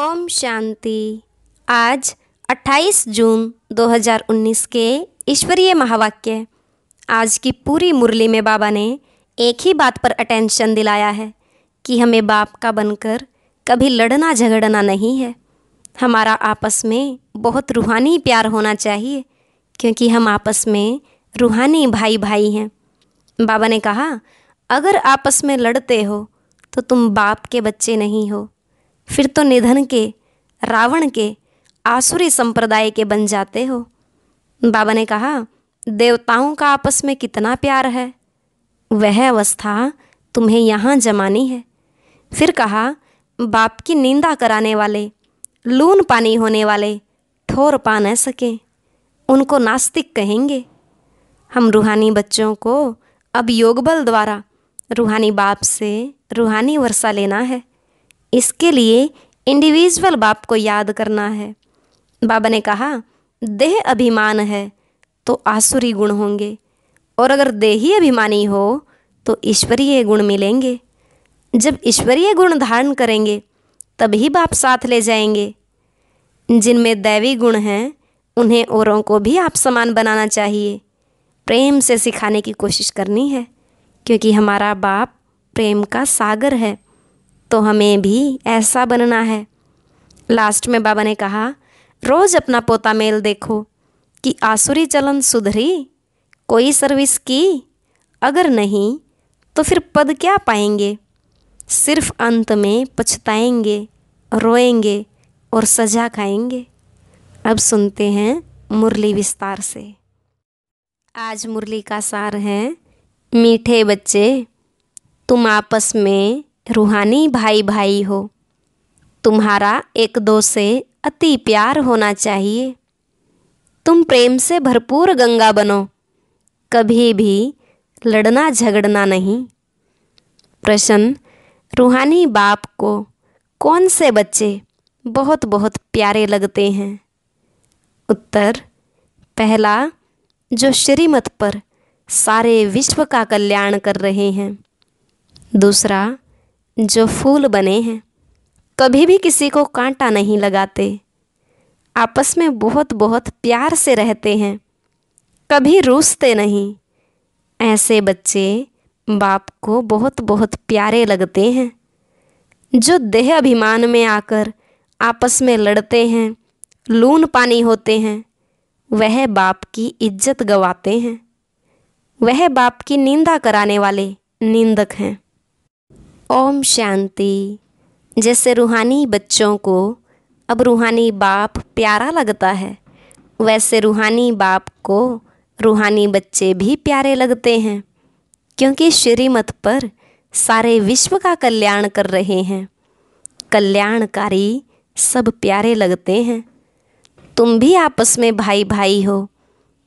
ओम शांति आज 28 जून 2019 के ईश्वरीय महावाक्य आज की पूरी मुरली में बाबा ने एक ही बात पर अटेंशन दिलाया है कि हमें बाप का बनकर कभी लड़ना झगड़ना नहीं है हमारा आपस में बहुत रूहानी प्यार होना चाहिए क्योंकि हम आपस में रूहानी भाई भाई हैं बाबा ने कहा अगर आपस में लड़ते हो तो तुम बाप के बच्चे नहीं हो फिर तो निधन के रावण के आसुरी संप्रदाय के बन जाते हो बाबा ने कहा देवताओं का आपस में कितना प्यार है वह अवस्था तुम्हें यहाँ जमानी है फिर कहा बाप की निंदा कराने वाले लून पानी होने वाले ठोर पा न सकें उनको नास्तिक कहेंगे हम रूहानी बच्चों को अब योग बल द्वारा रूहानी बाप से रूहानी वर्षा लेना है इसके लिए इंडिविजुअल बाप को याद करना है बाबा ने कहा देह अभिमान है तो आसुरी गुण होंगे और अगर देही अभिमानी हो तो ईश्वरीय गुण मिलेंगे जब ईश्वरीय गुण धारण करेंगे तभी बाप साथ ले जाएंगे जिनमें दैवी गुण हैं उन्हें औरों को भी आप समान बनाना चाहिए प्रेम से सिखाने की कोशिश करनी है क्योंकि हमारा बाप प्रेम का सागर है तो हमें भी ऐसा बनना है लास्ट में बाबा ने कहा रोज़ अपना पोता मेल देखो कि आसुरी चलन सुधरी कोई सर्विस की अगर नहीं तो फिर पद क्या पाएंगे सिर्फ अंत में पछताएंगे रोएंगे और सजा खाएंगे अब सुनते हैं मुरली विस्तार से आज मुरली का सार है मीठे बच्चे तुम आपस में रूहानी भाई भाई हो तुम्हारा एक दो से अति प्यार होना चाहिए तुम प्रेम से भरपूर गंगा बनो कभी भी लड़ना झगड़ना नहीं प्रश्न रूहानी बाप को कौन से बच्चे बहुत बहुत प्यारे लगते हैं उत्तर पहला जो श्रीमत पर सारे विश्व का कल्याण कर रहे हैं दूसरा जो फूल बने हैं कभी भी किसी को कांटा नहीं लगाते आपस में बहुत बहुत प्यार से रहते हैं कभी रूसते नहीं ऐसे बच्चे बाप को बहुत बहुत प्यारे लगते हैं जो देह अभिमान में आकर आपस में लड़ते हैं लून पानी होते हैं वह बाप की इज्जत गवाते हैं वह बाप की निंदा कराने वाले निंदक हैं ओम शांति जैसे रूहानी बच्चों को अब रूहानी बाप प्यारा लगता है वैसे रूहानी बाप को रूहानी बच्चे भी प्यारे लगते हैं क्योंकि श्रीमत पर सारे विश्व का कल्याण कर रहे हैं कल्याणकारी सब प्यारे लगते हैं तुम भी आपस में भाई भाई हो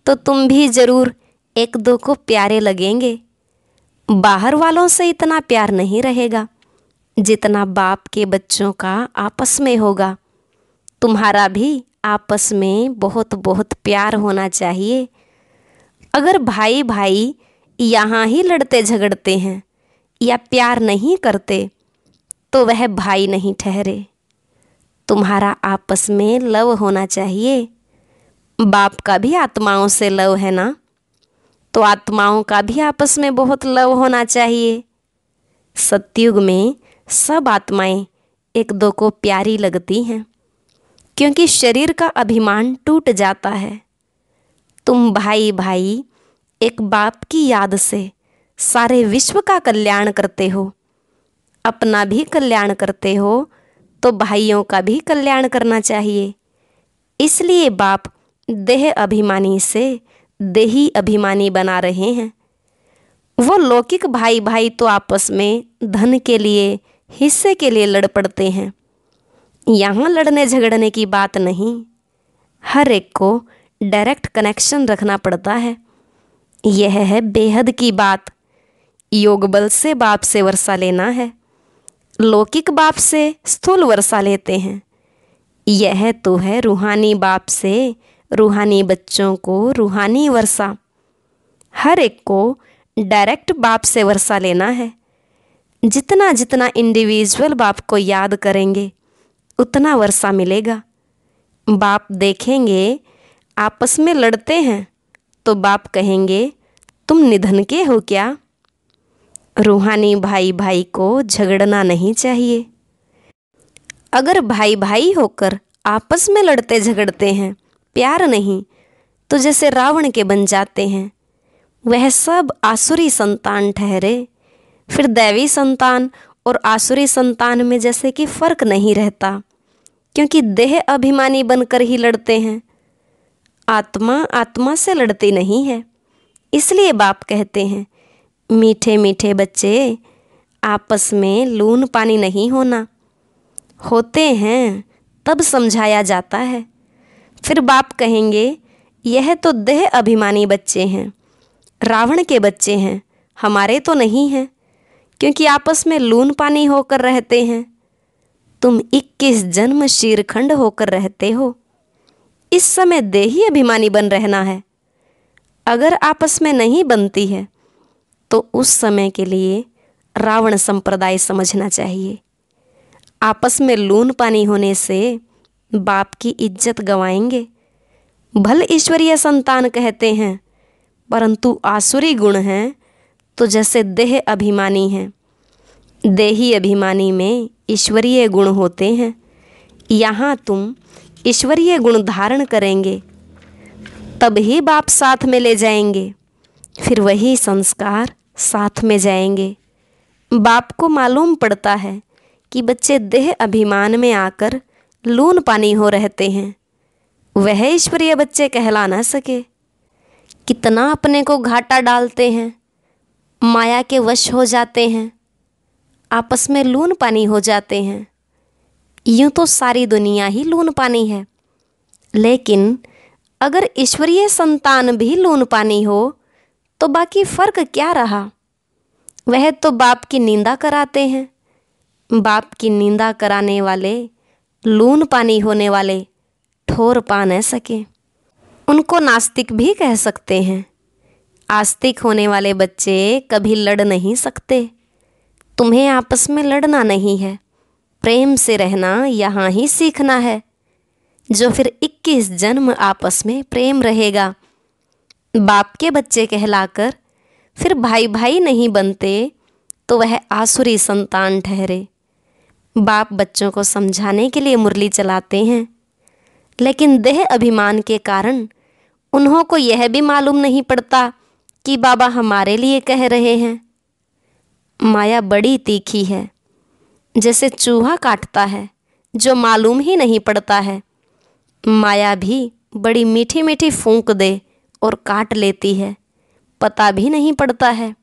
तो तुम भी ज़रूर एक दो को प्यारे लगेंगे बाहर वालों से इतना प्यार नहीं रहेगा जितना बाप के बच्चों का आपस में होगा तुम्हारा भी आपस में बहुत बहुत प्यार होना चाहिए अगर भाई भाई यहाँ ही लड़ते झगड़ते हैं या प्यार नहीं करते तो वह भाई नहीं ठहरे तुम्हारा आपस में लव होना चाहिए बाप का भी आत्माओं से लव है ना तो आत्माओं का भी आपस में बहुत लव होना चाहिए सत्युग में सब आत्माएं एक दो को प्यारी लगती हैं क्योंकि शरीर का अभिमान टूट जाता है तुम भाई भाई एक बाप की याद से सारे विश्व का कल्याण करते हो अपना भी कल्याण करते हो तो भाइयों का भी कल्याण करना चाहिए इसलिए बाप देह अभिमानी से देही अभिमानी बना रहे हैं वो लौकिक भाई भाई तो आपस में धन के लिए हिस्से के लिए लड़ पड़ते हैं यहाँ लड़ने झगड़ने की बात नहीं हर एक को डायरेक्ट कनेक्शन रखना पड़ता है यह है बेहद की बात योग बल से बाप से वर्षा लेना है लौकिक बाप से स्थूल वर्षा लेते हैं यह तो है रूहानी बाप से रूहानी बच्चों को रूहानी वर्षा हर एक को डायरेक्ट बाप से वर्षा लेना है जितना जितना इंडिविजुअल बाप को याद करेंगे उतना वर्षा मिलेगा बाप देखेंगे आपस में लड़ते हैं तो बाप कहेंगे तुम निधन के हो क्या रूहानी भाई भाई को झगड़ना नहीं चाहिए अगर भाई भाई होकर आपस में लड़ते झगड़ते हैं प्यार नहीं तो जैसे रावण के बन जाते हैं वह सब आसुरी संतान ठहरे फिर दैवी संतान और आसुरी संतान में जैसे कि फर्क नहीं रहता क्योंकि देह अभिमानी बनकर ही लड़ते हैं आत्मा आत्मा से लड़ती नहीं है इसलिए बाप कहते हैं मीठे मीठे बच्चे आपस में लून पानी नहीं होना होते हैं तब समझाया जाता है फिर बाप कहेंगे यह तो देह अभिमानी बच्चे हैं रावण के बच्चे हैं हमारे तो नहीं हैं क्योंकि आपस में लून पानी होकर रहते हैं तुम इक्कीस जन्म शीरखंड होकर रहते हो इस समय देही अभिमानी बन रहना है अगर आपस में नहीं बनती है तो उस समय के लिए रावण संप्रदाय समझना चाहिए आपस में लून पानी होने से बाप की इज्जत गवाएंगे भल ईश्वरीय संतान कहते हैं परंतु आसुरी गुण हैं तो जैसे देह अभिमानी हैं देही अभिमानी में ईश्वरीय गुण होते हैं यहाँ तुम ईश्वरीय गुण धारण करेंगे तब ही बाप साथ में ले जाएंगे फिर वही संस्कार साथ में जाएंगे बाप को मालूम पड़ता है कि बच्चे देह अभिमान में आकर लून पानी हो रहते हैं वह ईश्वरीय बच्चे कहला ना सके कितना अपने को घाटा डालते हैं माया के वश हो जाते हैं आपस में लून पानी हो जाते हैं यूं तो सारी दुनिया ही लून पानी है लेकिन अगर ईश्वरीय संतान भी लून पानी हो तो बाकी फर्क क्या रहा वह तो बाप की निंदा कराते हैं बाप की निंदा कराने वाले लून पानी होने वाले ठोर पा न सके उनको नास्तिक भी कह सकते हैं आस्तिक होने वाले बच्चे कभी लड़ नहीं सकते तुम्हें आपस में लड़ना नहीं है प्रेम से रहना यहाँ ही सीखना है जो फिर 21 जन्म आपस में प्रेम रहेगा बाप के बच्चे कहलाकर फिर भाई भाई नहीं बनते तो वह आसुरी संतान ठहरे बाप बच्चों को समझाने के लिए मुरली चलाते हैं लेकिन देह अभिमान के कारण उन्हों को यह भी मालूम नहीं पड़ता कि बाबा हमारे लिए कह रहे हैं माया बड़ी तीखी है जैसे चूहा काटता है जो मालूम ही नहीं पड़ता है माया भी बड़ी मीठी मीठी फूंक दे और काट लेती है पता भी नहीं पड़ता है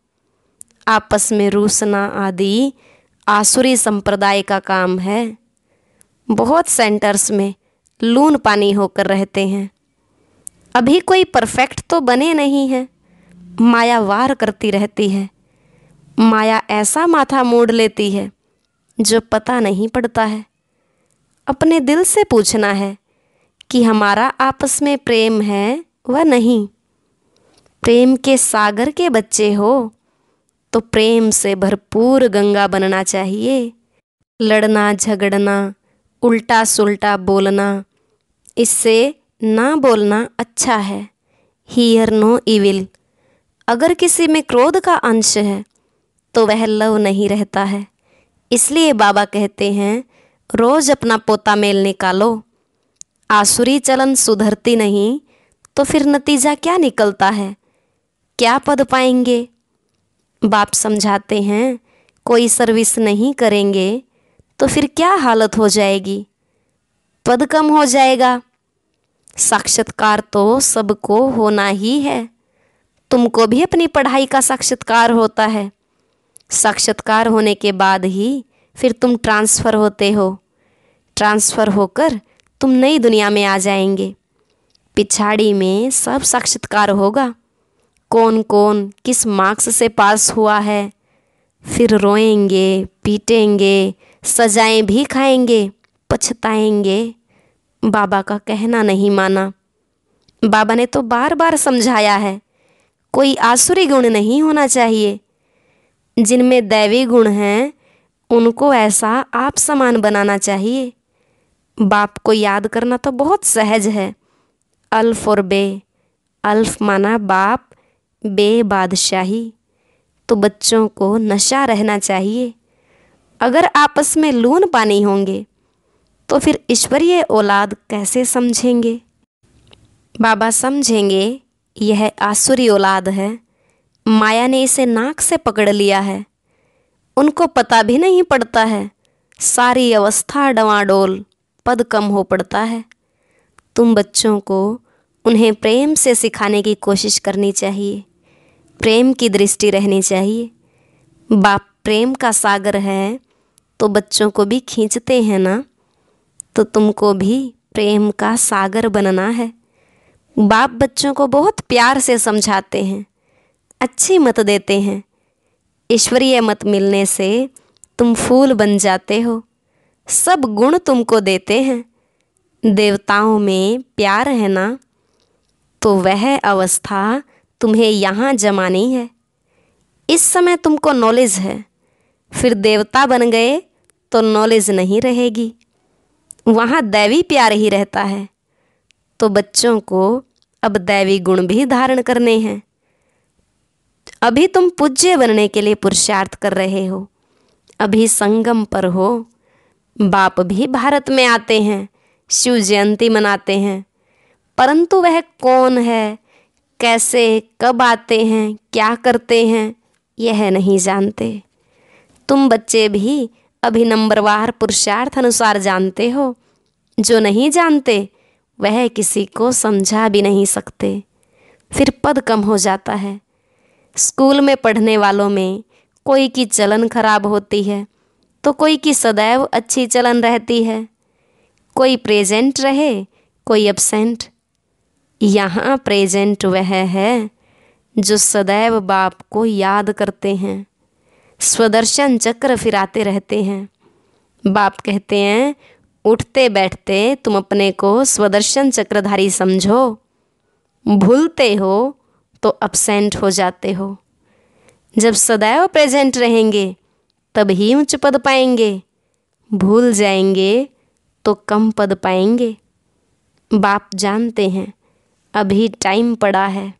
आपस में रूसना आदि आसुरी संप्रदाय का काम है बहुत सेंटर्स में लून पानी होकर रहते हैं अभी कोई परफेक्ट तो बने नहीं हैं माया वार करती रहती है माया ऐसा माथा मोड़ लेती है जो पता नहीं पड़ता है अपने दिल से पूछना है कि हमारा आपस में प्रेम है व नहीं प्रेम के सागर के बच्चे हो तो प्रेम से भरपूर गंगा बनना चाहिए लड़ना झगड़ना उल्टा सुलटा बोलना इससे ना बोलना अच्छा है हीयर नो इविल अगर किसी में क्रोध का अंश है तो वह लव नहीं रहता है इसलिए बाबा कहते हैं रोज़ अपना पोता मेल निकालो आसुरी चलन सुधरती नहीं तो फिर नतीजा क्या निकलता है क्या पद पाएंगे बाप समझाते हैं कोई सर्विस नहीं करेंगे तो फिर क्या हालत हो जाएगी पद कम हो जाएगा साक्षात्कार तो सबको होना ही है तुमको भी अपनी पढ़ाई का साक्षात्कार होता है साक्षात्कार होने के बाद ही फिर तुम ट्रांसफ़र होते हो ट्रांसफ़र होकर तुम नई दुनिया में आ जाएंगे पिछाड़ी में सब साक्षात्कार होगा कौन कौन किस मार्क्स से पास हुआ है फिर रोएंगे पीटेंगे सजाएं भी खाएंगे पछताएंगे बाबा का कहना नहीं माना बाबा ने तो बार बार समझाया है कोई आसुरी गुण नहीं होना चाहिए जिनमें दैवी गुण हैं उनको ऐसा आप समान बनाना चाहिए बाप को याद करना तो बहुत सहज है अल्फ और बे अल्फ माना बाप बेबादशाही तो बच्चों को नशा रहना चाहिए अगर आपस में लून पानी होंगे तो फिर ईश्वरीय औलाद कैसे समझेंगे बाबा समझेंगे यह आसुरी औलाद है माया ने इसे नाक से पकड़ लिया है उनको पता भी नहीं पड़ता है सारी अवस्था डवाडोल पद कम हो पड़ता है तुम बच्चों को उन्हें प्रेम से सिखाने की कोशिश करनी चाहिए प्रेम की दृष्टि रहनी चाहिए बाप प्रेम का सागर है तो बच्चों को भी खींचते हैं ना तो तुमको भी प्रेम का सागर बनना है बाप बच्चों को बहुत प्यार से समझाते हैं अच्छी मत देते हैं ईश्वरीय मत मिलने से तुम फूल बन जाते हो सब गुण तुमको देते हैं देवताओं में प्यार है ना तो वह अवस्था तुम्हें यहाँ जमा नहीं है इस समय तुमको नॉलेज है फिर देवता बन गए तो नॉलेज नहीं रहेगी वहाँ दैवी प्यार ही रहता है तो बच्चों को अब दैवी गुण भी धारण करने हैं अभी तुम पूज्य बनने के लिए पुरुषार्थ कर रहे हो अभी संगम पर हो बाप भी भारत में आते हैं शिव जयंती मनाते हैं परंतु वह कौन है कैसे कब आते हैं क्या करते हैं यह नहीं जानते तुम बच्चे भी अभिनंबरवार पुरुषार्थ अनुसार जानते हो जो नहीं जानते वह किसी को समझा भी नहीं सकते फिर पद कम हो जाता है स्कूल में पढ़ने वालों में कोई की चलन खराब होती है तो कोई की सदैव अच्छी चलन रहती है कोई प्रेजेंट रहे कोई एबसेंट यहाँ प्रेजेंट वह है जो सदैव बाप को याद करते हैं स्वदर्शन चक्र फिराते रहते हैं बाप कहते हैं उठते बैठते तुम अपने को स्वदर्शन चक्रधारी समझो भूलते हो तो अपसेंट हो जाते हो जब सदैव प्रेजेंट रहेंगे तब ही उच्च पद पाएंगे भूल जाएंगे तो कम पद पाएंगे बाप जानते हैं अभी टाइम पड़ा है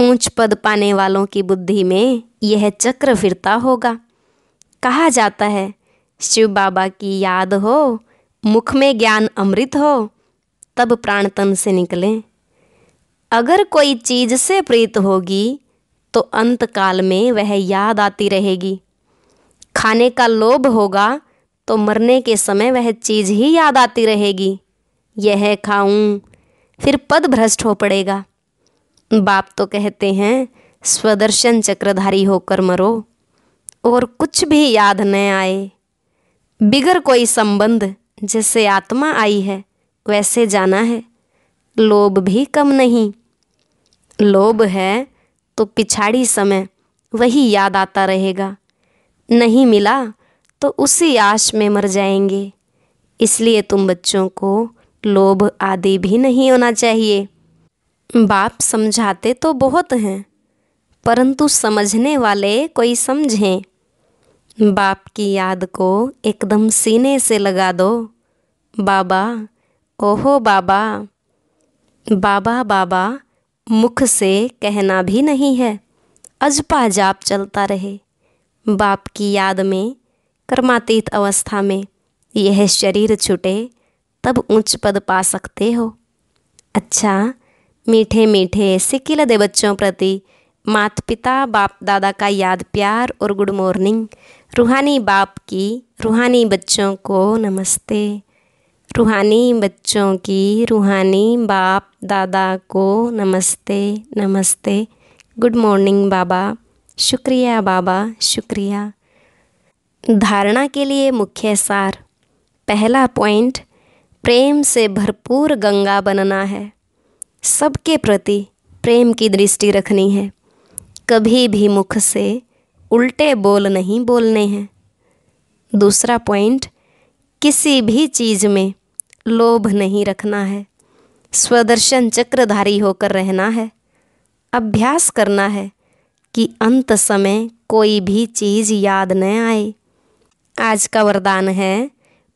ऊंच पद पाने वालों की बुद्धि में यह चक्र फिरता होगा कहा जाता है शिव बाबा की याद हो मुख में ज्ञान अमृत हो तब प्राण तन से निकले अगर कोई चीज से प्रीत होगी तो अंत काल में वह याद आती रहेगी खाने का लोभ होगा तो मरने के समय वह चीज ही याद आती रहेगी यह खाऊं फिर पद भ्रष्ट हो पड़ेगा बाप तो कहते हैं स्वदर्शन चक्रधारी होकर मरो और कुछ भी याद न आए बिगर कोई संबंध जैसे आत्मा आई है वैसे जाना है लोभ भी कम नहीं लोभ है तो पिछाड़ी समय वही याद आता रहेगा नहीं मिला तो उसी आश में मर जाएंगे इसलिए तुम बच्चों को लोभ आदि भी नहीं होना चाहिए बाप समझाते तो बहुत हैं परंतु समझने वाले कोई समझें बाप की याद को एकदम सीने से लगा दो बाबा ओहो बाबा बाबा बाबा मुख से कहना भी नहीं है अजपा जाप चलता रहे बाप की याद में कर्मातीत अवस्था में यह शरीर छूटे तब ऊंच पद पा सकते हो अच्छा मीठे मीठे सिकिल दे बच्चों प्रति मात पिता बाप दादा का याद प्यार और गुड मॉर्निंग रूहानी बाप की रूहानी बच्चों को नमस्ते रूहानी बच्चों की रूहानी बाप दादा को नमस्ते नमस्ते गुड मॉर्निंग बाबा शुक्रिया बाबा शुक्रिया धारणा के लिए मुख्य सार पहला पॉइंट प्रेम से भरपूर गंगा बनना है सबके प्रति प्रेम की दृष्टि रखनी है कभी भी मुख से उल्टे बोल नहीं बोलने हैं दूसरा पॉइंट किसी भी चीज़ में लोभ नहीं रखना है स्वदर्शन चक्रधारी होकर रहना है अभ्यास करना है कि अंत समय कोई भी चीज़ याद न आए आज का वरदान है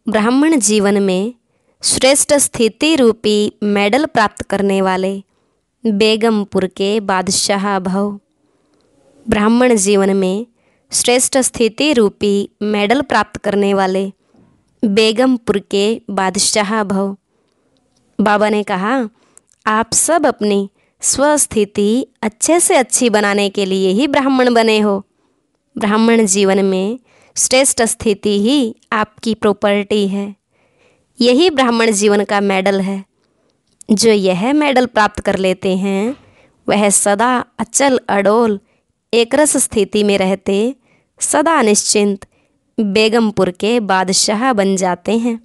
ब्राह्मण जीवन में श्रेष्ठ स्थिति रूपी मेडल प्राप्त करने वाले बेगमपुर के बादशाह भव ब्राह्मण जीवन में श्रेष्ठ स्थिति रूपी मेडल प्राप्त करने वाले बेगमपुर के बादशाह भव बाबा ने कहा आप सब अपनी स्वस्थिति अच्छे से अच्छी बनाने के लिए ही ब्राह्मण बने हो ब्राह्मण जीवन में श्रेष्ठ स्थिति ही आपकी प्रॉपर्टी है यही ब्राह्मण जीवन का मेडल है जो यह मेडल प्राप्त कर लेते हैं वह सदा अचल अडोल एकरस स्थिति में रहते सदा निश्चिंत बेगमपुर के बादशाह बन जाते हैं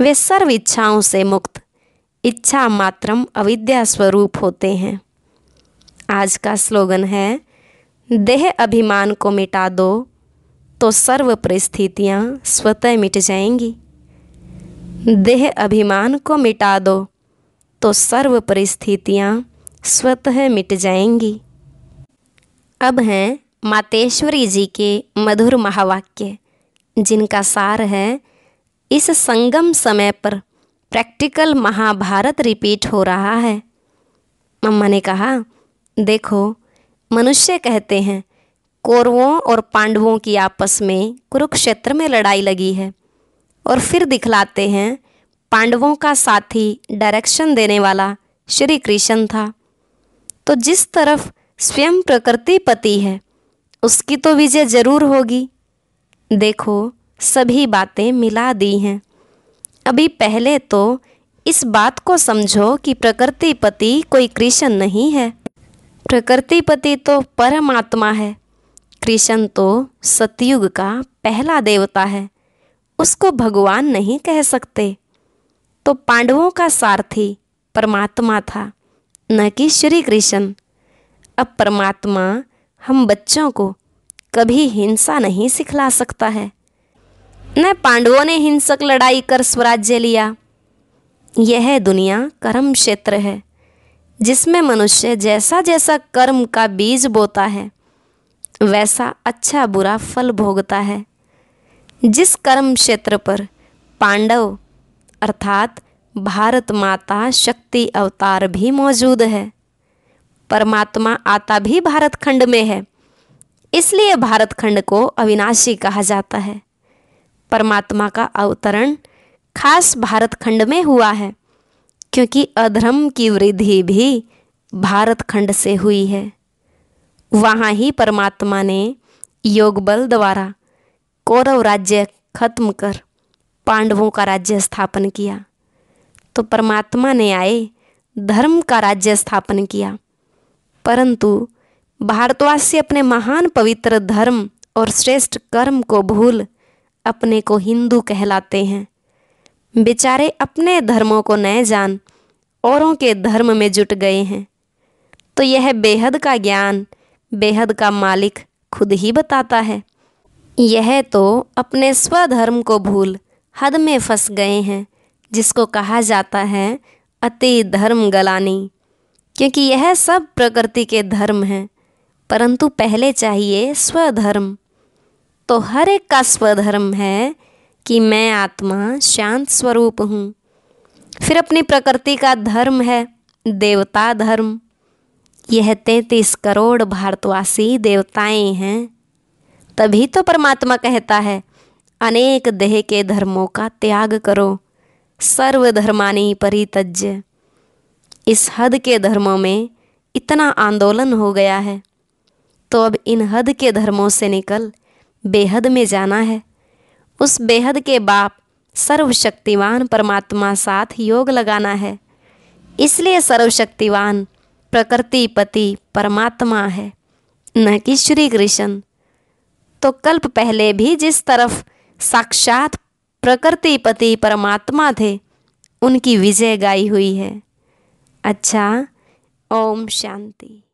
वे सर्व इच्छाओं से मुक्त इच्छा मात्रम अविद्या स्वरूप होते हैं आज का स्लोगन है देह अभिमान को मिटा दो तो सर्व परिस्थितियाँ स्वतः मिट जाएंगी देह अभिमान को मिटा दो तो सर्व परिस्थितियाँ स्वतः मिट जाएंगी अब हैं मातेश्वरी जी के मधुर महावाक्य जिनका सार है इस संगम समय पर प्रैक्टिकल महाभारत रिपीट हो रहा है मम्मा ने कहा देखो मनुष्य कहते हैं कौरवों और पांडवों की आपस में कुरुक्षेत्र में लड़ाई लगी है और फिर दिखलाते हैं पांडवों का साथी डायरेक्शन देने वाला श्री कृष्ण था तो जिस तरफ स्वयं प्रकृति पति है उसकी तो विजय जरूर होगी देखो सभी बातें मिला दी हैं अभी पहले तो इस बात को समझो कि प्रकृति पति कोई कृष्ण नहीं है प्रकृति पति तो परमात्मा है कृष्ण तो सतयुग का पहला देवता है उसको भगवान नहीं कह सकते तो पांडवों का सारथी परमात्मा था न कि श्री कृष्ण अब परमात्मा हम बच्चों को कभी हिंसा नहीं सिखला सकता है न पांडवों ने हिंसक लड़ाई कर स्वराज्य लिया यह दुनिया कर्म क्षेत्र है जिसमें मनुष्य जैसा जैसा कर्म का बीज बोता है वैसा अच्छा बुरा फल भोगता है जिस कर्म क्षेत्र पर पांडव अर्थात भारत माता शक्ति अवतार भी मौजूद है परमात्मा आता भी भारत खंड में है इसलिए भारत खंड को अविनाशी कहा जाता है परमात्मा का अवतरण खास भारत खंड में हुआ है क्योंकि अधर्म की वृद्धि भी भारत खंड से हुई है वहाँ ही परमात्मा ने योग बल द्वारा कौरव राज्य खत्म कर पांडवों का राज्य स्थापन किया तो परमात्मा ने आए धर्म का राज्य स्थापन किया परंतु भारतवासी अपने महान पवित्र धर्म और श्रेष्ठ कर्म को भूल अपने को हिंदू कहलाते हैं बेचारे अपने धर्मों को न जान औरों के धर्म में जुट गए हैं तो यह बेहद का ज्ञान बेहद का मालिक खुद ही बताता है यह तो अपने स्वधर्म को भूल हद में फंस गए हैं जिसको कहा जाता है अति धर्म गलानी क्योंकि यह सब प्रकृति के धर्म हैं परंतु पहले चाहिए स्वधर्म तो हर एक का स्वधर्म है कि मैं आत्मा शांत स्वरूप हूँ फिर अपनी प्रकृति का धर्म है देवता धर्म यह तैंतीस करोड़ भारतवासी देवताएं हैं तभी तो परमात्मा कहता है अनेक देह के धर्मों का त्याग करो सर्वधर्मानी परितज्य इस हद के धर्मों में इतना आंदोलन हो गया है तो अब इन हद के धर्मों से निकल बेहद में जाना है उस बेहद के बाप सर्वशक्तिवान परमात्मा साथ योग लगाना है इसलिए सर्वशक्तिवान प्रकृति पति परमात्मा है न कि श्री कृष्ण तो कल्प पहले भी जिस तरफ साक्षात प्रकृति पति परमात्मा थे उनकी विजय गाई हुई है अच्छा ओम शांति